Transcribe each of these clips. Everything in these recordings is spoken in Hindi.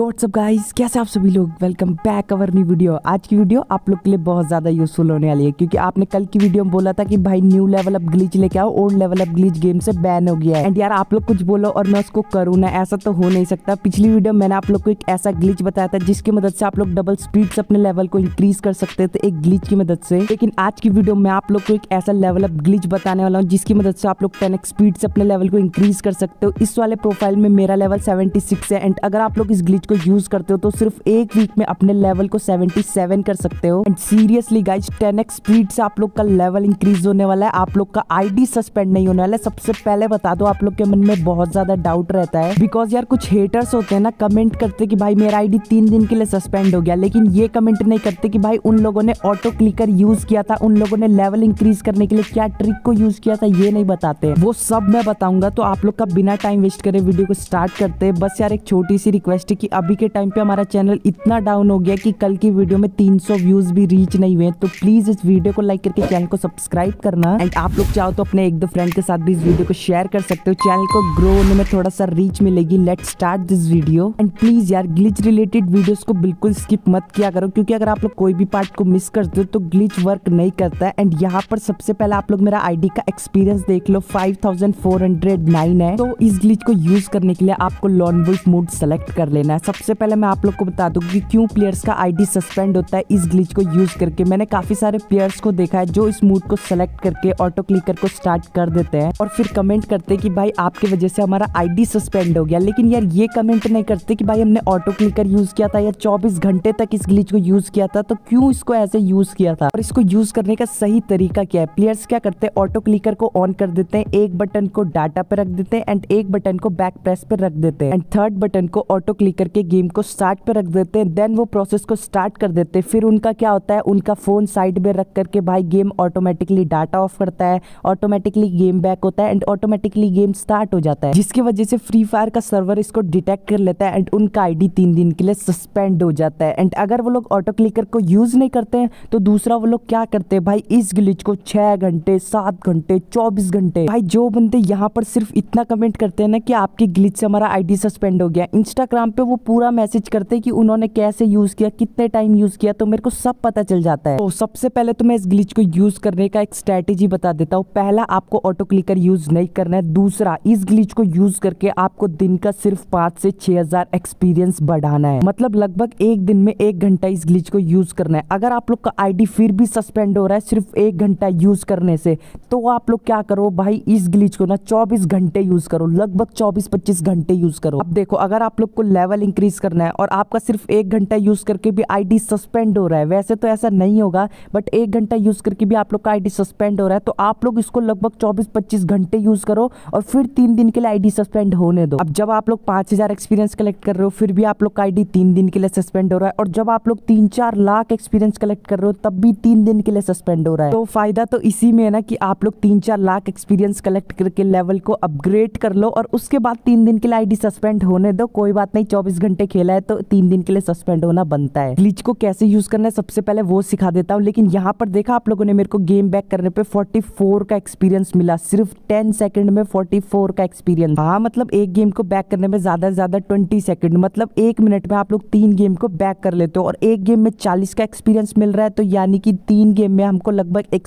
व्हाट्सअप गाइस कैसे आप सभी लोग welcome back our new video आज की वीडियो आप लोग के लिए बहुत ज़्यादा यूज़फुल होने वाली है क्योंकि आपने कल की वीडियो में बोला था कि भाई न्यू लेवल अप ग्लीच लेके आओ old level up glitch game से बैन हो गया है एंड यार आप लोग कुछ बोलो और मैं उसको करूँ ना ऐसा तो हो नहीं सकता पिछली वीडियो मैंने आप लोग को एक ऐसा ग्लीच बताया था जिसकी मदद से आप लोग डबल स्पीड से अपने लेवल को इंक्रीज कर सकते थे एक ग्लीच की मदद से लेकिन आज की वीडियो में आप लोग को एक ऐसा लेवल अप ग्लीच बताने वाला हूँ जिसकी मदद से आप लोग टेन स्पीड से अपने लेवल को इंक्रीज कर सकते हो इस वाले प्रोफाइल में मेरा लेवल सेवेंटी है एंड अगर आप लोग इस ग्लीच पैच को यूज करते हो तो सिर्फ एक वीक में अपने लेवल को 77 कर सकते हो and seriously guys 10x speed से आप लोग का लेवल इंक्रीज होने वाला है आप लोग का आईडी सस्पेंड नहीं होने वाला है सबसे पहले बता दो आप लोग के मन में बहुत ज्यादा डाउट रहता है बिकॉज यार कुछ हेटर्स होते हैं ना कमेंट करते कि भाई मेरा आईडी तीन दिन के लिए सस्पेंड हो गया लेकिन ये कमेंट नहीं करते कि भाई उन लोगों ने ऑटो क्लिकर यूज किया था उन लोगों ने लेवल इंक्रीज करने के लिए क्या ट्रिक को यूज किया था ये नहीं बताते वो सब मैं बताऊंगा तो आप लोग का बिना टाइम वेस्ट करे वीडियो को स्टार्ट करते हैं बस यार एक छोटी सी रिक्वेस्ट है कि अभी के टाइम पे हमारा चैनल इतना डाउन हो गया कि कल की वीडियो में 300 व्यूज भी रीच नहीं हुए तो प्लीज इस वीडियो को लाइक करके चैनल को सब्सक्राइब करना एंड आप लोग चाहो तो अपने एक दो फ्रेंड के साथ भी इस वीडियो को शेयर कर सकते हो चैनल को ग्रो होने में थोड़ा सा रीच मिलेगी let start this video and please यार ग्लिच रिलेटेड वीडियो को बिल्कुल स्किप मत किया करो क्योंकि अगर आप लोग कोई भी पार्ट को मिस करते हो तो ग्लिच वर्क नहीं करता है एंड यहाँ पर सबसे पहले आप लोग मेरा आईडी का एक्सपीरियंस देख लो फाइव है तो इस ग्लिच को यूज करने के लिए आपको लॉन्ग मोड सेलेक्ट कर लेना है सबसे पहले मैं आप लोग को बता दूँ कि क्यों प्लेयर्स का आईडी सस्पेंड होता है इस ग्लिच को यूज़ करके मैंने काफ़ी सारे प्लेयर्स को देखा है जो इस मूड को सेलेक्ट करके ऑटो क्लिकर को स्टार्ट कर देते हैं और फिर कमेंट करते हैं कि भाई आपकी वजह से हमारा आईडी सस्पेंड हो गया लेकिन यार ये कमेंट नहीं करते कि भाई हमने ऑटो क्लिकर यूज़ किया था या चौबीस घंटे तक इस ग्लिच को यूज़ किया था तो क्यों इसको ऐसे यूज़ किया था और इसको यूज़ करने का सही तरीका क्या है प्लेयर्स क्या करते हैं ऑटो क्लिकर को ऑन कर देते हैं एक बटन को डाटा पर रख देते हैं एंड एक बटन को बैक प्रेस पर रख देते हैं एंड थर्ड बटन को ऑटो क्लिकर करके गेम को स्टार्ट पे रख देते हैं देन वो प्रोसेस को स्टार्ट कर देते हैं फिर उनका क्या होता है उनका फ़ोन साइड में रख करके भाई गेम ऑटोमेटिकली डाटा ऑफ करता है ऑटोमेटिकली गेम बैक होता है एंड ऑटोमेटिकली गेम स्टार्ट हो जाता है जिसकी वजह से फ्री फायर का सर्वर इसको डिटेक्ट कर लेता है एंड उनका आईडी तीन दिन के लिए सस्पेंड हो जाता है एंड अगर वो लोग ऑटो क्लिकर को यूज़ नहीं करते हैं तो दूसरा वो लोग क्या करते हैं भाई इस गिलिच को छः घंटे सात घंटे चौबीस घंटे भाई जो बंदे यहाँ पर सिर्फ इतना कमेंट करते हैं ना कि आपकी ग्लिच से हमारा आईडी सस्पेंड हो गया इंस्टाग्राम पे वो पूरा मैसेज करते कि उन्होंने कैसे यूज़ किया कितने टाइम यूज़ किया तो मेरे को सब पता चल जाता है तो सबसे पहले तो मैं इस ग्लिच को यूज़ करने का एक स्ट्रैटेजी बता देता हूँ पहला आपको ऑटो क्लिकर यूज़ नहीं करना है दूसरा इस ग्लिच को यूज़ करके आपको दिन का सिर्फ पांच से छह हज़ार एक्सपीरियंस बढ़ाना है मतलब लगभग एक दिन में एक घंटा इस ग्लिच को यूज़ करना है अगर आप लोग का आईडी फिर भी सस्पेंड हो रहा है सिर्फ एक घंटा यूज़ करने से तो आप लोग क्या करो भाई इस ग्लिच को ना चौबीस घंटे यूज़ करो लगभग चौबीस पच्चीस घंटे यूज़ करो अब देखो अगर आप लोग को लेवल इंक्रीज़ करना है और आपका सिर्फ एक घंटा यूज़ करके भी आईडी सस्पेंड हो रहा है वैसे तो ऐसा नहीं होगा बट एक घंटा यूज़ करके भी आप लोग का आईडी सस्पेंड हो रहा है तो आप लोग इसको लगभग चौबीस पच्चीस घंटे यूज़ करो और फिर तीन दिन के लिए आईडी सस्पेंड होने दो अब जब आप लोग पाँच एक्सपीरियंस कलेक्ट कर रहे हो फिर भी आप लोग का आई तीन दिन के लिए सस्पेंड हो रहा है और जब आप लोग तीन चार लाख एक्सपीरियंस कलेक्ट कर रहे हो तब भी तीन दिन के लिए सस्पेंड हो रहा है तो फायदा तो इसी में है ना कि आप लोग तीन चार लाख एक्सपीरियंस कलेक्ट करके लेवल को अपग्रेड कर लो और उसके बाद तीन दिन के लिए आईडी सस्पेंड होने दो कोई बात नहीं चौबीस 24 घंटे खेला है तो तीन दिन के लिए सस्पेंड होना बनता है ग्लिच को कैसे यूज करना है सबसे पहले वो सिखा देता हूँ लेकिन यहाँ पर देखा आप लोगों ने मेरे को गेम बैक करने पे 44 का एक्सपीरियंस मिला सिर्फ 10 सेकंड में 44 का एक्सपीरियंस हाँ मतलब एक गेम को बैक करने में ज्यादा से ज्यादा ट्वेंटी सेकंड मतलब एक मिनट में आप लोग तीन गेम को बैक कर लेते हो और एक गेम में चालीस का एक्सपीरियंस मिल रहा है तो यानी कि तीन गेम में हमको लगभग एक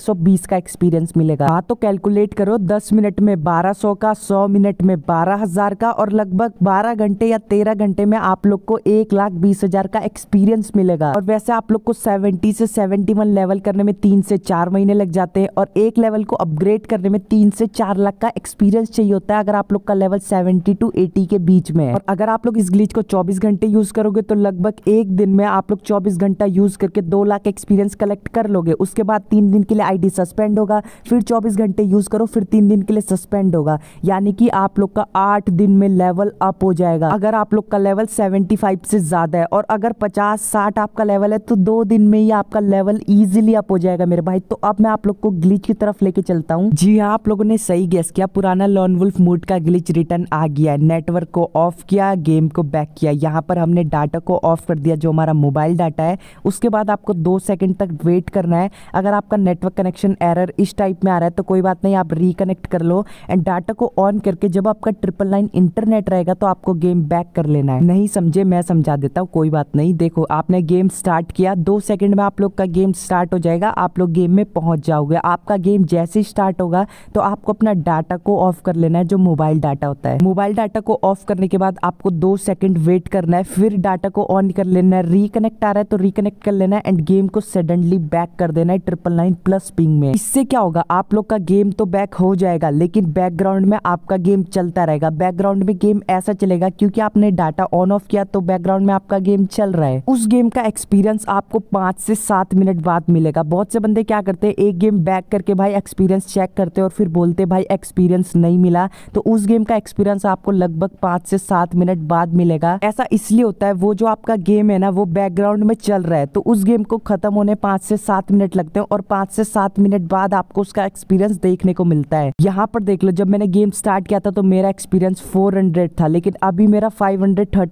का एक्सपीरियंस मिलेगा हाँ तो कैलकुलेट करो दस मिनट में बारह का सौ मिनट में बारह का और लगभग बारह घंटे या तेरह घंटे में में आप लोग को एक लाख बीस हजार का एक्सपीरियंस मिलेगा और वैसे आप लोग को सेवेंटी से सेवेंटी वन लेवल करने में तीन से चार महीने लग जाते हैं और एक लेवल को अपग्रेड करने में तीन से चार लाख का एक्सपीरियंस चाहिए होता है अगर आप लोग का लेवल सेवेंटी टू एटी के बीच में और अगर आप लोग इस ग्लीच को चौबीस घंटे यूज करोगे तो लगभग एक दिन में आप लोग चौबीस घंटा यूज करके दो लाख एक्सपीरियंस कलेक्ट कर लोगे उसके बाद तीन दिन के लिए आईडी सस्पेंड होगा फिर चौबीस घंटे यूज करो फिर तीन दिन के लिए सस्पेंड होगा यानी कि आप लोग का आठ दिन में लेवल अप हो जाएगा अगर आप लोग का लेवल 75 से ज़्यादा है और अगर 50-60 आपका लेवल है तो दो दिन में ही आपका लेवल इजीली अप हो जाएगा मेरे भाई तो अब मैं आप लोग को ग्लिच की तरफ लेके चलता हूँ जी हाँ आप लोगों ने सही गैस किया पुराना लॉन वुल्फ मूड का ग्लिच रिटर्न आ गया है नेटवर्क को ऑफ किया गेम को बैक किया यहाँ पर हमने डाटा को ऑफ कर दिया जो हमारा मोबाइल डाटा है उसके बाद आपको दो सेकेंड तक वेट करना है अगर आपका नेटवर्क कनेक्शन एरर इस टाइप में आ रहा है तो कोई बात नहीं आप रिकनेक्ट कर लो एंड डाटा को ऑन करके जब आपका ट्रिपल लाइन इंटरनेट रहेगा तो आपको गेम बैक कर लेना है नहीं नहीं समझे मैं समझा देता हूँ कोई बात नहीं देखो आपने गेम स्टार्ट किया दो सेकंड में आप लोग का गेम स्टार्ट हो जाएगा आप लोग गेम में पहुँच जाओगे आपका गेम जैसे स्टार्ट होगा तो आपको अपना डाटा को ऑफ कर लेना है जो मोबाइल डाटा होता है मोबाइल डाटा को ऑफ करने के बाद आपको दो सेकेंड वेट करना है फिर डाटा को ऑन कर लेना है रिकनेक्ट आ रहा है तो रिकनेक्ट कर लेना है एंड गेम को सडनली बैक कर देना है ट्रिपल नाइन प्लस पिंग में इससे क्या होगा आप लोग का गेम तो बैक हो जाएगा लेकिन बैकग्राउंड में आपका गेम चलता रहेगा बैकग्राउंड में गेम ऐसा चलेगा क्योंकि आपने डाटा ऑन ऑन ऑफ किया तो बैकग्राउंड में आपका गेम चल रहा है उस गेम का एक्सपीरियंस आपको पांच से सात मिनट बाद मिलेगा बहुत से बंदे क्या करते हैं एक गेम बैक करके भाई एक्सपीरियंस चेक करते और फिर बोलते भाई एक्सपीरियंस नहीं मिला तो उस गेम का एक्सपीरियंस आपको लगभग पांच से सात मिनट बाद मिलेगा ऐसा इसलिए होता है वो जो आपका गेम है ना वो बैकग्राउंड में चल रहा है तो उस गेम को खत्म होने पांच से सात मिनट लगते हैं और पांच से सात मिनट बाद आपको उसका एक्सपीरियंस देखने को मिलता है यहाँ पर देख लो जब मैंने गेम स्टार्ट किया था तो मेरा एक्सपीरियंस 400 था लेकिन अभी मेरा फाइव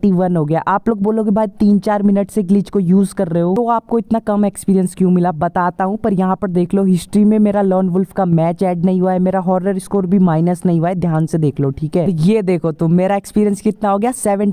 थर्टी वन हो गया आप लोग बोलोगे भाई तीन चार मिनट से ग्लिच को यूज कर रहे हो तो आपको इतना कम एक्सपीरियंस क्यों मिला बताता हूँ पर यहाँ पर देख लो हिस्ट्री में मेरा लॉन वुल्फ का मैच एड नहीं हुआ है मेरा हॉरर स्कोर भी माइनस नहीं हुआ है ध्यान से देख लो ठीक है तो ये देखो तो मेरा एक्सपीरियंस कितना हो गया सेवन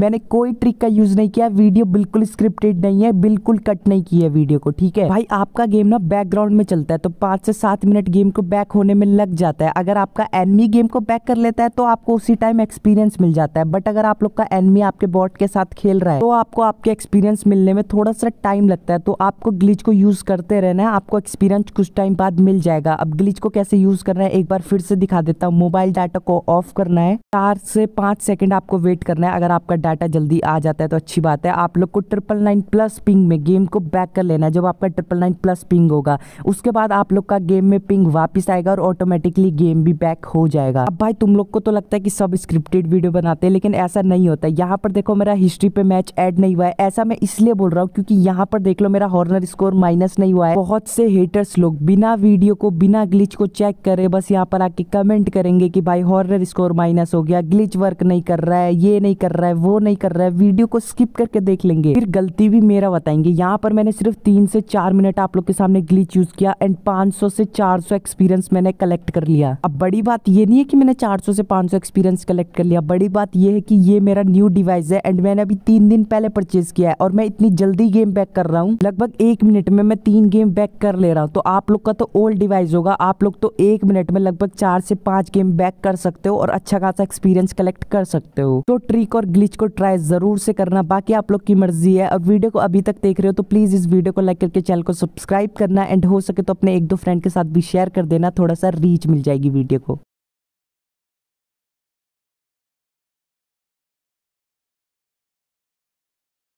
मैंने कोई ट्रिक का यूज नहीं किया वीडियो बिल्कुल स्क्रिप्टेड नहीं है बिल्कुल कट नहीं किया वीडियो को ठीक है भाई आपका गेम ना बैकग्राउंड में चलता है तो पांच से सात मिनट गेम को बैक होने में लग जाता है अगर आपका एनमी गेम को बैक कर लेता है तो आपको उसी टाइम एक्सपीरियंस मिल जाता है बट अगर आप लोग का एनमी आपके बॉट के साथ खेल रहा है तो आपको आपके एक्सपीरियंस मिलने में थोड़ा सा टाइम लगता है तो आपको ग्लिच को यूज़ करते रहना है आपको एक्सपीरियंस कुछ टाइम बाद मिल जाएगा अब ग्लिच को कैसे यूज़ करना है एक बार फिर से दिखा देता हूँ मोबाइल डाटा को ऑफ करना है चार से पांच सेकेंड आपको वेट करना है अगर आपका डाटा जल्दी आ जाता है तो अच्छी बात है आप लोग को ट्रिपल नाइन प्लस पिंग में गेम को बैक कर लेना है जब आपका ट्रिपल नाइन प्लस पिंग होगा उसके बाद आप लोग का गेम में पिंग वापस आएगा और ऑटोमेटिकली गेम भी बैक हो जाएगा अब भाई तुम लोग को तो लगता है कि सब स्क्रिप्टेड वीडियो बनाते हैं लेकिन ऐसा नहीं होता है यहाँ पर देखो मेरा हिस्ट्री पे मैच ऐड नहीं हुआ है ऐसा मैं इसलिए बोल रहा हूँ क्योंकि यहाँ पर देख लो मेरा हॉर्नर स्कोर माइनस नहीं हुआ है बहुत से हेटर्स लोग बिना वीडियो को बिना ग्लिच को चेक करे बस यहाँ पर आके कमेंट करेंगे कि भाई हॉर्नर स्कोर माइनस हो गया ग्लिच वर्क नहीं कर रहा है ये नहीं कर रहा है वो नहीं कर रहा है वीडियो को स्किप करके देख लेंगे फिर गलती भी मेरा बताएंगे यहाँ पर मैंने सिर्फ तीन से चार मिनट आप लोग के सामने ग्लिच यूज किया एंड पांच से चार एक्सपीरियंस मैंने कलेक्ट कर लिया अब बड़ी बात ये नहीं है कि मैंने 400 से 500 एक्सपीरियंस कलेक्ट कर लिया बड़ी बात ये है कि ये मेरा न्यू डिवाइस है एंड मैंने अभी तीन दिन पहले परचेज किया है और मैं इतनी जल्दी गेम बैक कर रहा हूँ लगभग एक मिनट में मैं तीन गेम बैक कर ले रहा हूँ तो आप लोग का तो ओल्ड डिवाइस होगा आप लोग तो एक मिनट में लगभग चार से पांच गेम बैक कर सकते हो और अच्छा खासा एक्सपीरियंस कलेक्ट कर सकते हो तो ट्रिक और ग्लिच को ट्राई जरूर से करना बाकी आप लोग की मर्जी है और वीडियो को अभी तक देख रहे हो तो प्लीज इस वीडियो को लाइक करके चैनल को सब्सक्राइब करना एंड हो सके तो अपने एक दो फ्रेंड के साथ भी शेयर कर देना थोड़ा सा रीच मिल जाएगी वीडियो को